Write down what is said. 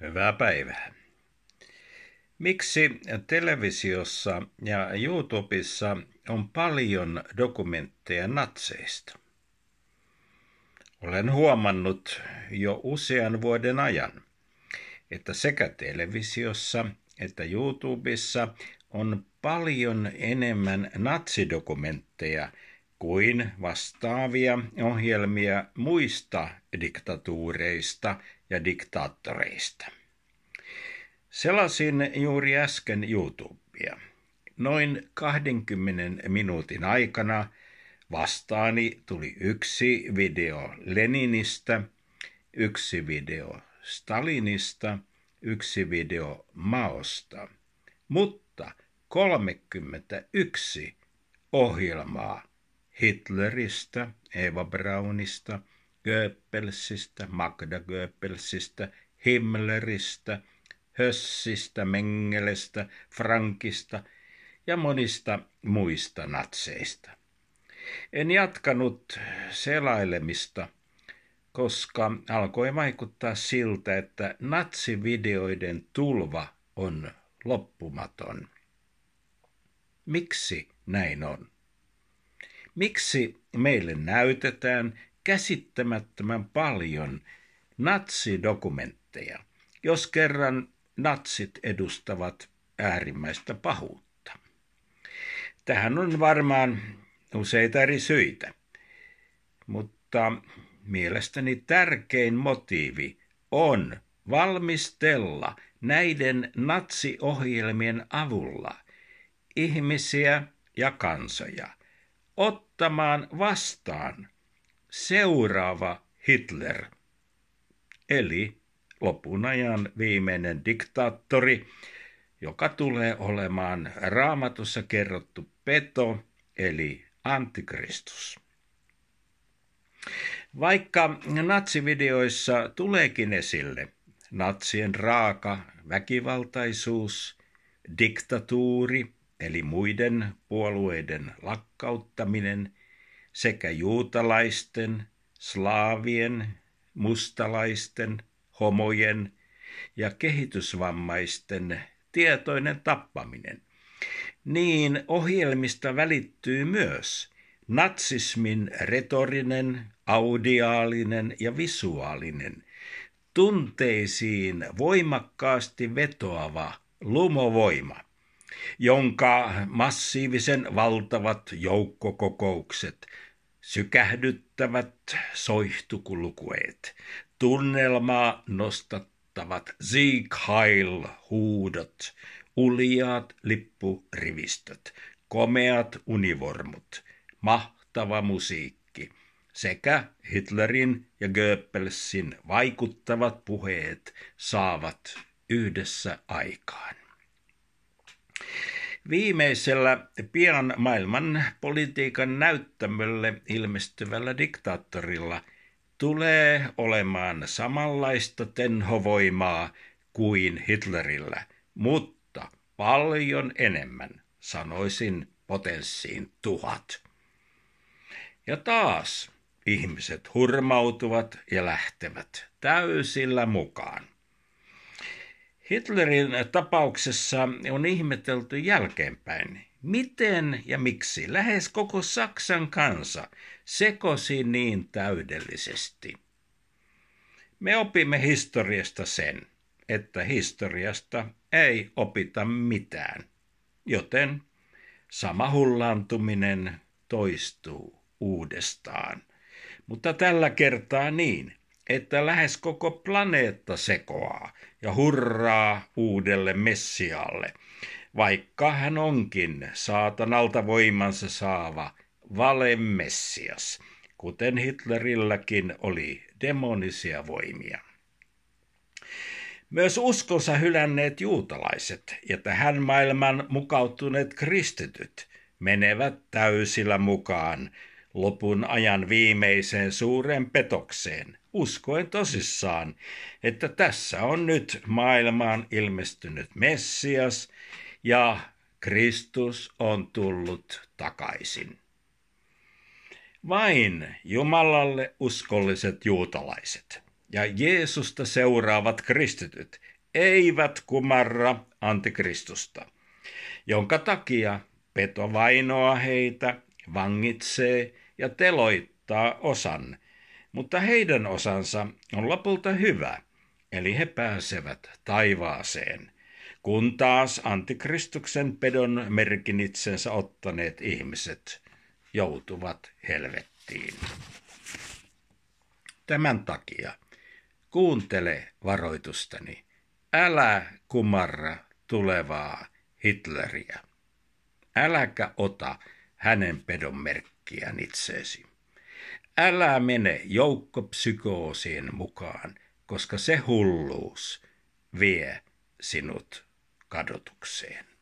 Hyvää päivää. Miksi televisiossa ja YouTubessa on paljon dokumentteja natseista? Olen huomannut jo usean vuoden ajan, että sekä televisiossa että YouTubessa on paljon enemmän natsidokumentteja kuin vastaavia ohjelmia muista diktatuureista – ja diktaattoreista. Selasin juuri äsken YouTubea. Noin 20 minuutin aikana vastaani tuli yksi video Leninistä, yksi video Stalinista, yksi video Maosta, mutta 31 ohjelmaa Hitleristä, Eva Braunista – Goebbelsistä, Magda Goebbelsistä, Himmleristä, Hössistä, Mengelestä, Frankista ja monista muista natseista. En jatkanut selailemista, koska alkoi vaikuttaa siltä, että natsivideoiden tulva on loppumaton. Miksi näin on? Miksi meille näytetään käsittämättömän paljon natsidokumentteja, jos kerran natsit edustavat äärimmäistä pahuutta. Tähän on varmaan useita eri syitä, mutta mielestäni tärkein motiivi on valmistella näiden natsiohjelmien avulla ihmisiä ja kansoja ottamaan vastaan seuraava Hitler, eli lopun ajan viimeinen diktaattori, joka tulee olemaan raamatussa kerrottu peto, eli antikristus. Vaikka natsivideoissa tuleekin esille natsien raaka väkivaltaisuus, diktatuuri eli muiden puolueiden lakkauttaminen – sekä juutalaisten, slaavien, mustalaisten, homojen ja kehitysvammaisten tietoinen tappaminen. Niin ohjelmista välittyy myös natsismin retorinen, audiaalinen ja visuaalinen, tunteisiin voimakkaasti vetoava lumovoima jonka massiivisen valtavat joukkokokoukset sykähdyttävät soihtukulkueet, tunnelmaa nostattavat Sieg Heil huudot, uliaat lippurivistöt, komeat univormut, mahtava musiikki sekä Hitlerin ja Goebbelsin vaikuttavat puheet saavat yhdessä aikaan. Viimeisellä pian maailman politiikan näyttämölle ilmestyvällä diktaattorilla tulee olemaan samanlaista tenhovoimaa kuin Hitlerillä, mutta paljon enemmän, sanoisin potenssiin tuhat. Ja taas ihmiset hurmautuvat ja lähtevät täysillä mukaan. Hitlerin tapauksessa on ihmetelty jälkeenpäin, miten ja miksi lähes koko Saksan kansa sekosi niin täydellisesti. Me opimme historiasta sen, että historiasta ei opita mitään, joten sama hullaantuminen toistuu uudestaan. Mutta tällä kertaa niin, että lähes koko planeetta sekoaa ja hurraa uudelle messialle, vaikka hän onkin saatanalta voimansa saava valemessias, kuten Hitlerilläkin oli demonisia voimia. Myös uskonsa hylänneet juutalaiset ja tähän maailman mukautuneet kristityt menevät täysillä mukaan lopun ajan viimeiseen suureen petokseen, uskoen tosissaan, että tässä on nyt maailmaan ilmestynyt Messias ja Kristus on tullut takaisin. Vain Jumalalle uskolliset juutalaiset ja Jeesusta seuraavat kristityt eivät kumarra antikristusta, jonka takia peto vainoa heitä, vangitsee ja teloittaa osan, mutta heidän osansa on lopulta hyvä, eli he pääsevät taivaaseen, kun taas antikristuksen pedon merkin itsensä ottaneet ihmiset joutuvat helvettiin. Tämän takia kuuntele varoitustani. Älä kumarra tulevaa Hitleriä. Äläkä ota hänen pedon merkkiä äkkiä itseesi. Älä mene joukkopsykoosiin mukaan, koska se hulluus vie sinut kadotukseen.